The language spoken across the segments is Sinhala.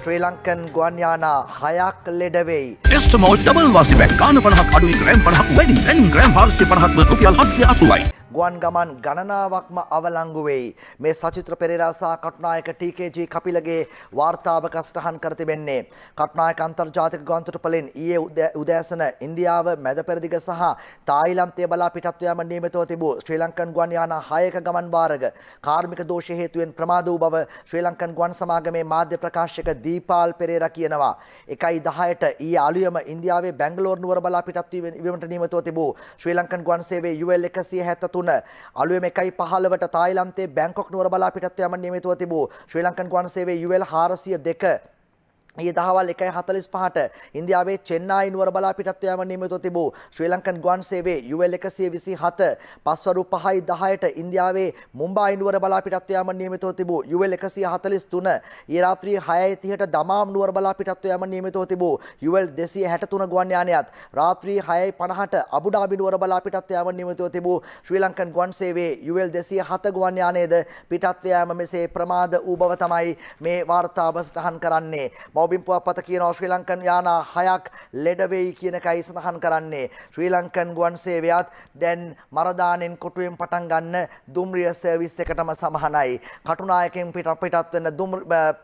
ශ්‍රී ලංකන් ගුවන් යානා හයක් ලෙඩවෙයි. ටෙස්ටමෝ ඩබල් වාසිබැක් කාන පනහක් අඩුයි ග්‍රෑම් පනහක් වැඩි එන් ග්‍රෑම් හාරසිය පනහක්ම රුපියල් හත්සිය අසුවයි. ගුවන් ගමන් ගණනාවක්ම අවලංගු වෙයි. මේ සචිත්‍ර පෙරේරා සහ කටුනායක TKG කපිලගේ වාර්තාවක සටහන් කර තිබෙන්නේ. කටුනායක අන්තර්ජාතික ගුවන්තොටුපළෙන් ඊයේ උදෑසන ඉන්දියාව මැද පෙරදිග සහ තායිලන්තය බලා පිටත්ව යාම නියමිතව තිබූ ශ්‍රී ලංකන් ගුවන් යානා 6ක ගමන් වාරක කාර්මික දෝෂ හේතුවෙන් ප්‍රමාද වූ බව ශ්‍රී ලංකන් ගුවන් සමාගමේ මාධ්‍ය ප්‍රකාශක දීපාල් පෙරේරා කියනවා. 1.10ට ඊයේ අලුයම ඉන්දියාවේ බැංගලෝර් නුවර බලා පිටත්වීමට නියමිතව තිබූ ශ්‍රී ලංකන් ගුවන් සේවයේ UL 173 තිබුණ අලුයම 1.15ට තායිලන්තයේ බැංකොක් නුවර බලා පිටත්ව යාමට නියමිතව තිබූ ශ්‍රී ලංකන් ගුවන් සේවයේ UL 402 ඊයේ දහවල් 1:45ට ඉන්දියාවේ චෙන්නයි නුවර බලා පිටත්ව යාම නියමිතව තිබූ ශ්‍රී ලංකන් ගුවන් සේවයේ UL 127 පස්වරු 5යි 10ට ඉන්දියාවේ මුම්බායි නුවර බලා පිටත්ව යාම නියමිතව තිබූ UL 143 ඊයේ රාත්‍රියේ 6:30ට දමාම් නුවර බලා පිටත්ව යාම නියමිතව තිබූ UL 263 ගුවන් යානයත් රාත්‍රියේ 6:50ට අබු ඩාබි නුවර බලා පිටත්ව යාම නියමිතව තිබූ ශ්‍රී ලංකන් ගුවන් සේවයේ UL 207 ගුවන් යානයේද පිටත්ව යාම මෙසේ ප්‍රමාද වූ බව තමයි මේ වාර්තාව සටහන් කරන්නේ රෝබින් පුවපත කියනවා ශ්‍රී ලංකන් යානා හයක් ලෙඩ වෙයි කියන එකයි සඳහන් කරන්නේ. ශ්‍රී ලංකන් ගුවන් සේවයත් දැන් මරදානෙන් කොටුවෙන් පටන් ගන්න දුම්රිය සර්විස් එකටම සමහනයි. කටුනායකෙන් පිටත් වෙන දුම්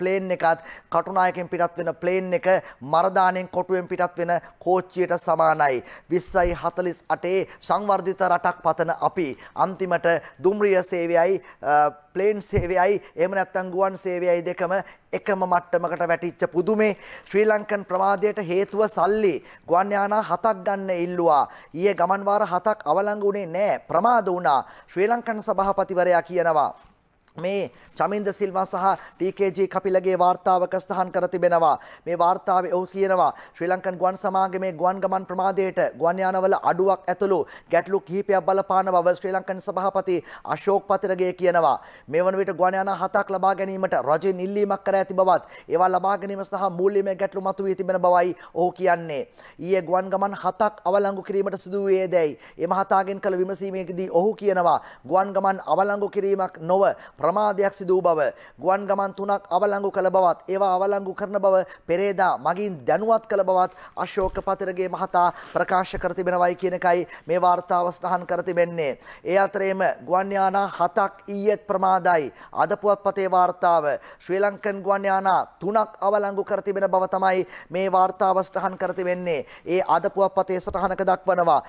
ප්ලේන් එකත් කටුනායකෙන් පිටත් වෙන ප්ලේන් එක මරදානෙන් කොටුවෙන් පිටත් වෙන කෝච්චියට සමානයි. 20.48 සංවර්ධිත රටක් පතන අපි අන්තිමට දුම්රිය සේවයයි ප්ලේන් සේවයයි එහෙම නැත්නම් ගුවන් සේවයයි දෙකම එකම මට්ටමකට වැටිච්ච පුදු පුදුමේ ශ්‍රී ලංකන් ප්‍රමාදයට හේතුව සල්ලි ගුවන් යානා හතක් ගන්න ඉල්ලුවා. ඊයේ ගමන් වාර හතක් අවලංගු වුණේ නැහැ. ප්‍රමාද වුණා. ශ්‍රී ලංකන් සභාපතිවරයා කියනවා මේ චමින්ද සිල්වා සහ TKG කපිලගේ වාර්තාවක සඳහන් කර තිබෙනවා. මේ වාර්තාවේ ඔහු කියනවා ශ්‍රී ලංකන් ගුවන් සමාගමේ ගුවන් ගමන් ප්‍රමාදයට ගුවන් යානවල අඩුවක් ඇතුළු ගැටලු කිහිපයක් බලපාන බව ශ්‍රී ලංකන් සභාපති අශෝක් පතිරගේ කියනවා. මේ වන විට ගුවන් යාන හතක් ලබා ගැනීමට රජෙන් ඉල්ලීමක් කර ඇති බවත් ඒවා ලබා ගැනීම සහ මූල්‍යමය ගැටලු මතුවී තිබෙන බවයි ඔහු කියන්නේ. ඊයේ ගුවන් ගමන් හතක් අවලංගු කිරීමට සිදු වූයේදැයි එම හතාගෙන් කළ විමසීමේදී ඔහු කියනවා ගුවන් ගමන් අවලංගු කිරීමක් නොව ප්‍රමාදයක් සිදු වූ බව ගුවන් ගමන් තුනක් අවලංගු කළ බවත් ඒවා අවලංගු කරන බව පෙරේදා මගින් දැනුවත් කළ බවත් අශෝක පතිරගේ මහතා ප්‍රකාශ කර තිබෙනවයි කියන එකයි මේ වාර්තාව සටහන් කර තිබෙන්නේ. ඒ අතරේම ගුවන් යානා හතක් ඊයේත් ප්‍රමාදයි. අද පුවත්පතේ වාර්තාව ශ්‍රී ලංකන් ගුවන් යානා තුනක් අවලංගු කර තිබෙන බව තමයි මේ වාර්තාව සටහන් කර තිබෙන්නේ. ඒ අද පුවත්පතේ සටහනක දක්වනවා.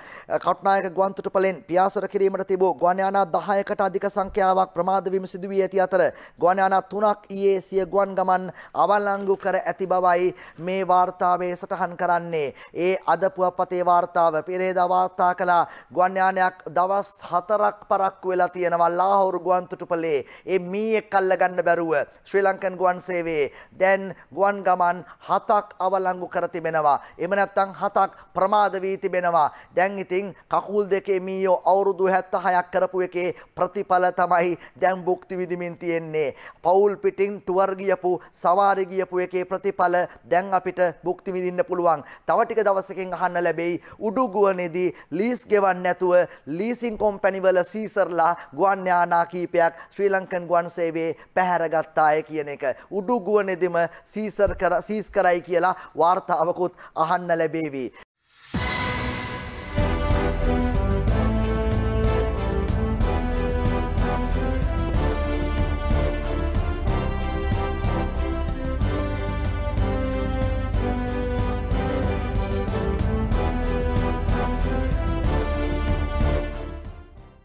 කටුනායක ගුවන්තොටුපළෙන් පියාසර කිරීමට තිබූ ගුවන් යානා 10කට අධික සංඛ්‍යාවක් ප්‍රමාද වීම සිදු සිදු වී ඇති අතර ගුවන් යානා 3ක් ඊයේ සිය ගුවන් ගමන් අවලංගු කර ඇති බවයි මේ වාර්තාවේ සටහන් කරන්නේ. ඒ අද පුවපතේ වාර්තාව පෙරේදා වාර්තා කළ ගුවන් යානයක් දවස් 4ක් පරක්කු වෙලා තියෙනවා ලාහෝර ගුවන්තොටුපළේ. ඒ මීයක් අල්ලගන්න බැරුව ශ්‍රී ලංකන් ගුවන් සේවයේ දැන් ගුවන් ගමන් 7ක් අවලංගු කර තිබෙනවා. එම නැත්තම් 7ක් ප්‍රමාද වී තිබෙනවා. දැන් ඉතින් කකුල් දෙකේ මීයෝ අවුරුදු 76ක් කරපු එකේ ප්‍රතිඵල තමයි දැන් භුක්ති භුක්ති විඳිමින් තියෙන්නේ. පවුල් පිටින් ටුවර් ගියපු සවාරි ගියපු එකේ ප්‍රතිඵල දැන් අපිට භුක්ති විඳින්න පුළුවන්. තව ටික දවසකින් අහන්න ලැබෙයි උඩුගුවනේදී ලීස් ගෙවන්නේ නැතුව ලීසින් කොම්පැනිවල සීසර්ලා ගුවන් යානා කීපයක් ශ්‍රී ලංකන් ගුවන් සේවයේ පැහැරගත්තාය කියන එක. උඩුගුවනේදීම සීසර් කර සීස් කරයි කියලා වාර්තාවකුත් අහන්න ලැබේවි.